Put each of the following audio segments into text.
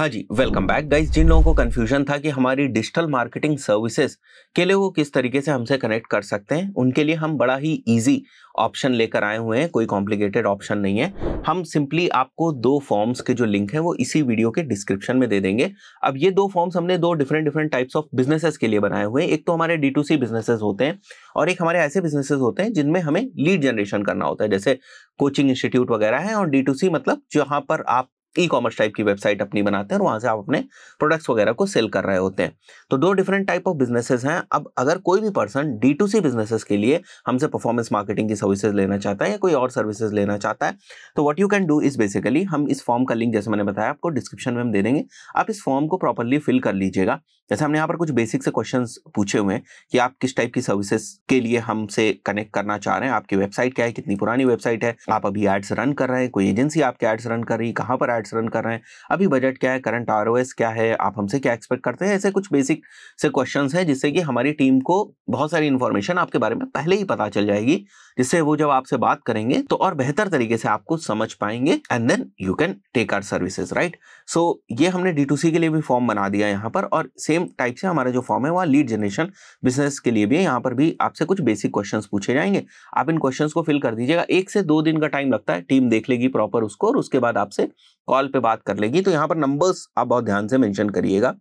हाँ जी welcome back guys जिन लोगों को कन्फ्यूजन था कि हमारी डिजिटल मार्केटिंग सर्विसेज के लिए वो किस तरीके से हमसे कनेक्ट कर सकते हैं उनके लिए हम बड़ा ही इजी ऑप्शन लेकर आए हुए हैं कोई कॉम्प्लिकेटेड ऑप्शन नहीं है हम सिंपली आपको दो फॉर्म्स के जो लिंक है वो इसी वीडियो के डिस्क्रिप्शन में दे देंगे अब ये दो फॉर्म्स हमने दो different different types of businesses के लिए बनाए हुए हैं एक तो हमारे डी टू बिजनेसेस होते हैं और एक हमारे ऐसे बिजनेसेस होते हैं जिनमें हमें लीड जनरेशन करना होता है जैसे कोचिंग इंस्टीट्यूट वगैरह है और डी टू सी मतलब जहाँ पर आप ई कॉमर्स टाइप की वेबसाइट अपनी बनाते हैं और वहाँ से आप अपने प्रोडक्ट्स वगैरह को सेल कर रहे होते हैं तो दो डिफरेंट टाइप ऑफ बिजनेसेस हैं अब अगर कोई भी person D to C businesses के लिए हमसे परफॉर्मेंस मार्केटिंग की सर्विसेज लेना चाहता है या कोई और सर्विसेज लेना चाहता है तो what you can do is basically हम इस फॉर्म का लिंक जैसे मैंने बताया आपको डिस्क्रिप्शन में हम दे देंगे आप इस फॉर्म को प्रॉपरली फिल कर लीजिएगा जैसे हमने यहाँ पर कुछ बेसिक से क्वेश्चन पूछे हुए हैं कि आप किस टाइप की सर्विसेज के लिए हमसे कनेक्ट करना चाह रहे हैं आपकी वेबसाइट क्या है कितनी पुरानी वेबसाइट है आप अभी एड्स रन कर रहे हैं कोई एजेंसी आपके एड्स रन कर रही है कहाँ पर एड्स रन कर रहे हैं अभी बजट क्या है करंट आर क्या है आप हमसे क्या एक्सपेक्ट करते हैं ऐसे कुछ बेसिक से क्वेश्चन हैं जिससे कि हमारी टीम को बहुत सारी इन्फॉर्मेशन आपके बारे में पहले ही पता चल जाएगी जिससे वो जब आपसे बात करेंगे तो और बेहतर तरीके से आपको समझ पाएंगे and then you can take our services right so ये हमने डी के लिए भी फॉर्म बना दिया यहाँ पर और सेम टाइप से हमारा जो फॉर्म है वह लीड जनरेशन बिजनेस के लिए भी यहाँ पर भी आपसे कुछ बेसिक क्वेश्चन पूछे जाएंगे आप इन क्वेश्चन को फिल कर दीजिएगा एक से दो दिन का टाइम लगता है टीम देख लेगी प्रॉपर उसको और उसके बाद आपसे कॉल पे बात कर लेगी तो यहाँ पर नंबर्स आप बहुत ध्यान से मेंशन करिएगा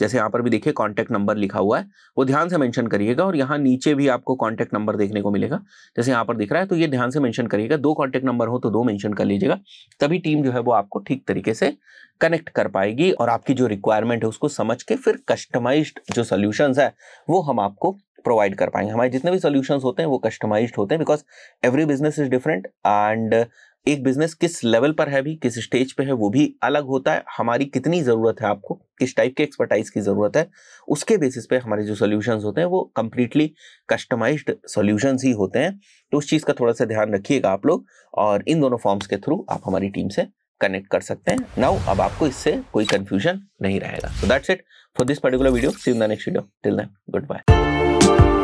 जैसे यहाँ पर भी देखिए कॉन्टैक्ट नंबर लिखा हुआ है वो ध्यान से मेंशन करिएगा और यहाँ नीचे भी आपको कॉन्टैक्ट नंबर देखने को मिलेगा जैसे यहाँ पर दिख रहा है तो ये ध्यान से मेंशन करिएगा दो कॉन्टैक्ट नंबर हो तो दो मेंशन कर लीजिएगा तभी टीम जो है वो आपको ठीक तरीके से कनेक्ट कर पाएगी और आपकी जो रिक्वायरमेंट है उसको समझ के फिर कस्टमाइज जो सोल्यूशन है वो हम आपको प्रोवाइड कर पाएंगे हमारे जितने भी सोल्यूशन होते हैं वो कस्टमाइज होते हैं because every business is different and एक बिजनेस किस लेवल पर है भी किस स्टेज पे है वो भी अलग होता है हमारी कितनी ज़रूरत है आपको किस टाइप के एक्सपर्टाइज की ज़रूरत है उसके बेसिस पे हमारे जो सॉल्यूशंस होते हैं वो कम्प्लीटली कस्टमाइज्ड सॉल्यूशंस ही होते हैं तो उस चीज़ का थोड़ा सा ध्यान रखिएगा आप लोग और इन दोनों फॉर्म्स के थ्रू आप हमारी टीम से कनेक्ट कर सकते हैं नाउ अब आपको इससे कोई कन्फ्यूजन नहीं रहेगा so that's it for this particular video see in the next video till then good bye